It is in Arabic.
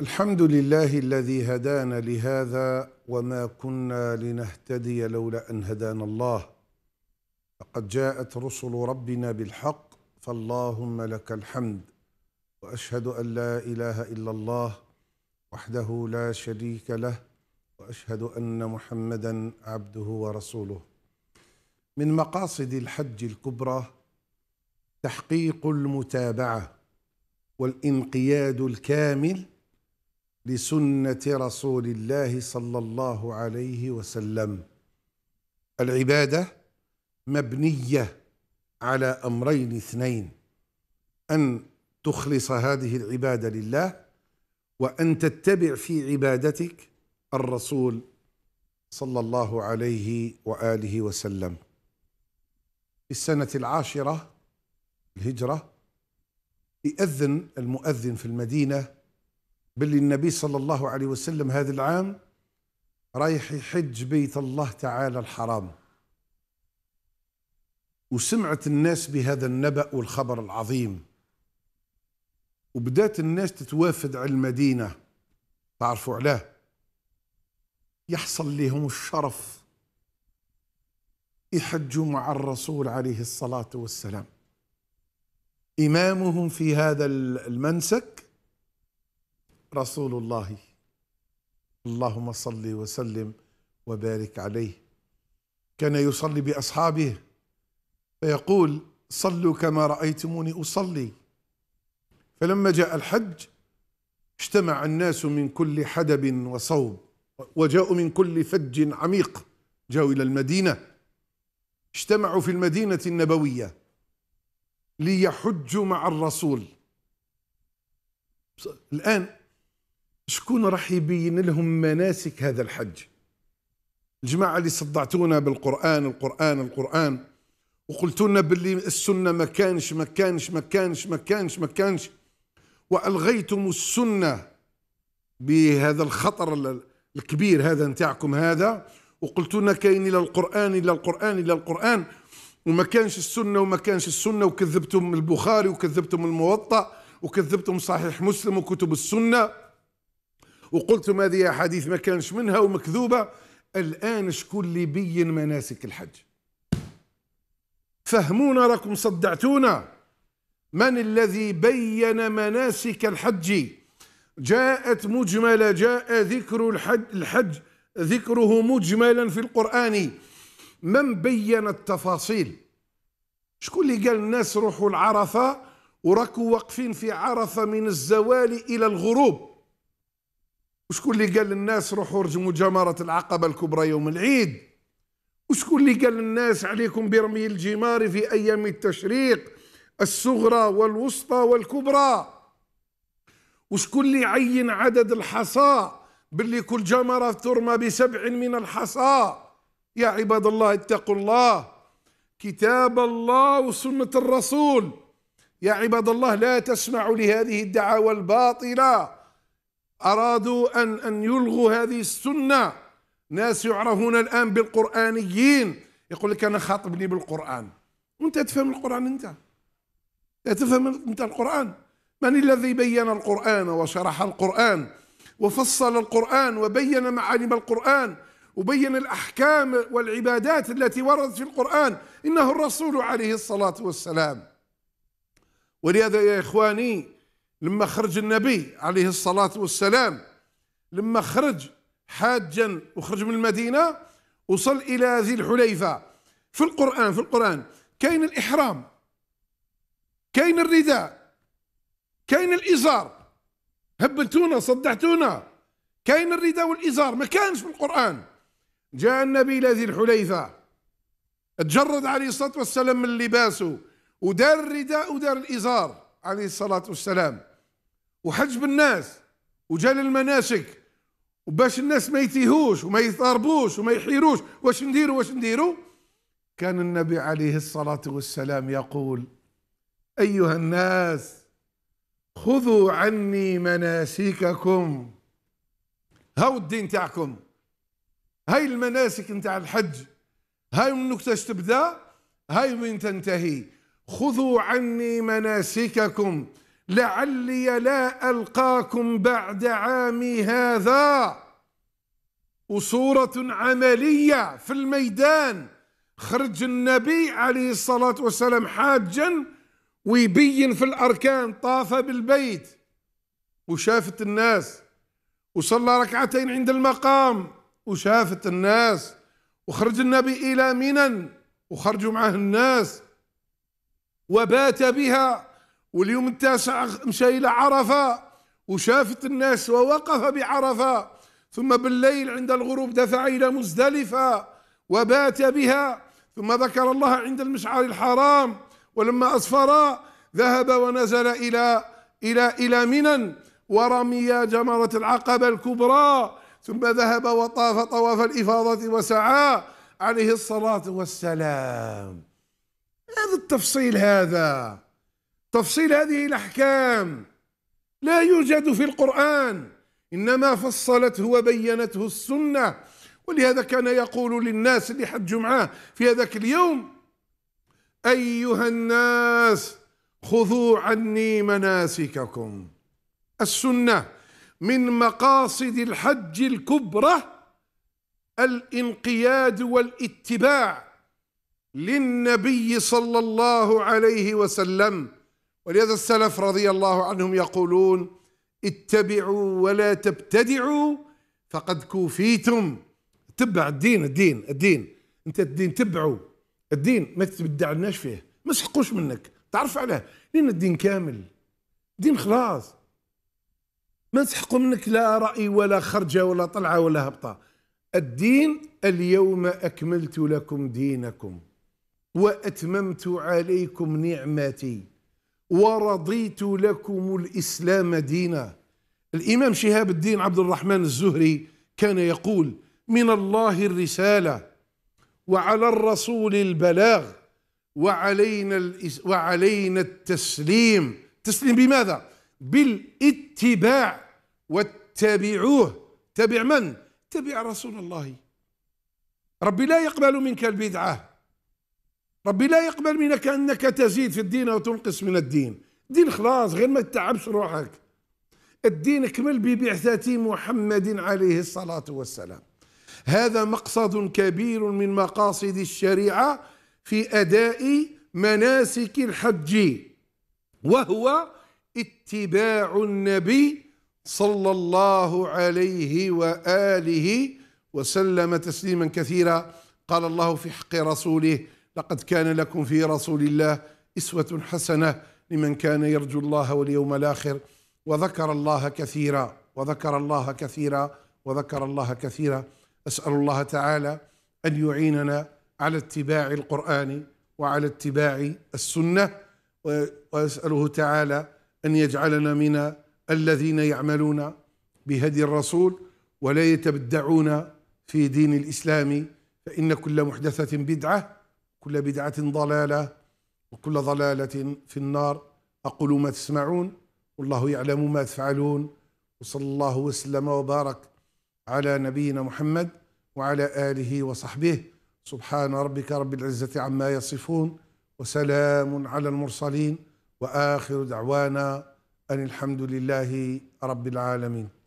الحمد لله الذي هدانا لهذا وما كنا لنهتدي لولا ان هدانا الله لقد جاءت رسل ربنا بالحق فاللهم لك الحمد واشهد ان لا اله الا الله وحده لا شريك له واشهد ان محمدا عبده ورسوله من مقاصد الحج الكبرى تحقيق المتابعه والانقياد الكامل لسنه رسول الله صلى الله عليه وسلم العباده مبنيه على امرين اثنين ان تخلص هذه العباده لله وان تتبع في عبادتك الرسول صلى الله عليه واله وسلم في السنه العاشره الهجره يأذن المؤذن في المدينه باللي النبي صلى الله عليه وسلم هذا العام رايح يحج بيت الله تعالى الحرام وسمعت الناس بهذا النبأ والخبر العظيم وبدات الناس تتوافد على المدينة تعرفوا علاه يحصل لهم الشرف يحجوا مع الرسول عليه الصلاة والسلام إمامهم في هذا المنسك رسول الله اللهم صل وسلم وبارك عليه كان يصلي باصحابه فيقول صلوا كما رايتموني اصلي فلما جاء الحج اجتمع الناس من كل حدب وصوب وجاءوا من كل فج عميق جاءوا الى المدينه اجتمعوا في المدينه النبويه ليحجوا مع الرسول الان شكون راح يبين لهم مناسك هذا الحج الجماعة اللي صدعتونا بالقرآن القرآن القرآن وقلتونا لنا باللي السنة ما كانش ما كانش ما كانش ما كانش ما كانش وألغيتم السنة بهذا الخطر الكبير هذا نتاعكم هذا وقلتونا لنا كاين إلى القرآن إلى القرآن إلى القرآن وما كانش السنة وما كانش السنة وكذبتم البخاري وكذبتم الموطأ وكذبتم صحيح مسلم وكتب السنه وقلتم هذه أحاديث ما كانش منها ومكذوبة الآن شكون اللي بين مناسك الحج فهمونا راكم صدعتونا من الذي بين مناسك الحج جاءت مجملة جاء ذكر الحج, الحج ذكره مجملا في القرآن من بين التفاصيل شكون اللي قال الناس روحوا العرفة وراكوا واقفين في عرفة من الزوال إلى الغروب وشكون اللي قال للناس روحوا رجموا جمرة العقبة الكبرى يوم العيد وشكون اللي قال للناس عليكم برمي الجمار في أيام التشريق الصغرى والوسطى والكبرى وشكون اللي عين عدد الحصى باللي كل جمرة ترمى بسبع من الحصى يا عباد الله اتقوا الله كتاب الله وسنة الرسول يا عباد الله لا تسمعوا لهذه الدعاوى الباطله أرادوا أن أن يلغوا هذه السنة ناس يعرفون الآن بالقرآنيين يقول لك أنا خاطبني بالقرآن وأنت تفهم القرآن أنت تفهم أنت القرآن من الذي بين القرآن وشرح القرآن وفصل القرآن وبين معالم القرآن وبين الأحكام والعبادات التي وردت في القرآن إنه الرسول عليه الصلاة والسلام ولهذا يا إخواني لما خرج النبي عليه الصلاة والسلام لما خرج حاجا وخرج من المدينة وصل إلى ذي الحليفة في القرآن في القرآن كاين الإحرام كاين الرداء كاين الإزار هبلتونا صدعتونا كاين الرداء والإزار ما كانش في القرآن جاء النبي إلى ذي الحليفة تجرد عليه الصلاة والسلام من لباسه ودار الرداء ودار الإزار عليه الصلاة والسلام وحجب الناس وجا للمناسك وباش الناس ما يتيهوش وما يضربوش وما يحيروش واش نديروا واش نديروا كان النبي عليه الصلاة والسلام يقول أيها الناس خذوا عني مناسككم هاو الدين تاعكم هاي المناسك نتاع الحج هاي من نكتاش تبدا هاي من تنتهي خذوا عني مناسككم لعلي لا ألقاكم بعد عامي هذا وصورة عملية في الميدان خرج النبي عليه الصلاة والسلام حاجا ويبين في الأركان طاف بالبيت وشافت الناس وصلى ركعتين عند المقام وشافت الناس وخرج النبي إلى منن وخرجوا معه الناس وبات بها واليوم التاسع مشى إلى عرفة وشافت الناس ووقف بعرفة ثم بالليل عند الغروب دفع إلى مزدلفة وبات بها ثم ذكر الله عند المشعر الحرام ولما أسفر ذهب ونزل إلى إلى إلى منى ورمي جمرة العقبة الكبرى ثم ذهب وطاف طواف الإفاضة وسعى عليه الصلاة والسلام هذا التفصيل هذا تفصيل هذه الأحكام لا يوجد في القرآن إنما فصلته وبينته السنة ولهذا كان يقول للناس اللي حجوا معاه في هذاك اليوم أيها الناس خذوا عني مناسككم السنة من مقاصد الحج الكبرى الانقياد والاتباع للنبي صلى الله عليه وسلم ولهذا السلف رضي الله عنهم يقولون اتبعوا ولا تبتدعوا فقد كوفيتم تبع الدين الدين الدين انت الدين تبعوا الدين ما تبدعناش فيه ما سحقوش منك تعرف عليه لان الدين كامل دين خلاص ما تحقوا منك لا رأي ولا خرجة ولا طلعة ولا هبطة الدين اليوم أكملت لكم دينكم وأتممت عليكم نعمتي ورضيت لكم الإسلام دينا الإمام شهاب الدين عبد الرحمن الزهري كان يقول من الله الرسالة وعلى الرسول البلاغ وعلينا وعلينا التسليم تسليم بماذا بالاتباع واتبعوه تبع من تبع رسول الله ربي لا يقبل منك البدعه ربي لا يقبل منك أنك تزيد في الدين أو تنقص من الدين دين خلاص غير ما تتعبش روحك الدين اكمل ببعثة محمد عليه الصلاة والسلام هذا مقصد كبير من مقاصد الشريعة في أداء مناسك الحج وهو اتباع النبي صلى الله عليه وآله وسلم تسليما كثيرا قال الله في حق رسوله لقد كان لكم في رسول الله اسوة حسنة لمن كان يرجو الله واليوم الآخر وذكر الله كثيرا وذكر الله كثيرا وذكر الله كثيرا أسأل الله تعالى أن يعيننا على اتباع القرآن وعلى اتباع السنة وأسأله تعالى أن يجعلنا من الذين يعملون بهدي الرسول ولا يتبدعون في دين الإسلام فإن كل محدثة بدعة كل بدعة ضلالة وكل ضلالة في النار أقول ما تسمعون والله يعلم ما تفعلون وصلى الله وسلم وبارك على نبينا محمد وعلى آله وصحبه سبحان ربك رب العزة عما يصفون وسلام على المرسلين وآخر دعوانا أن الحمد لله رب العالمين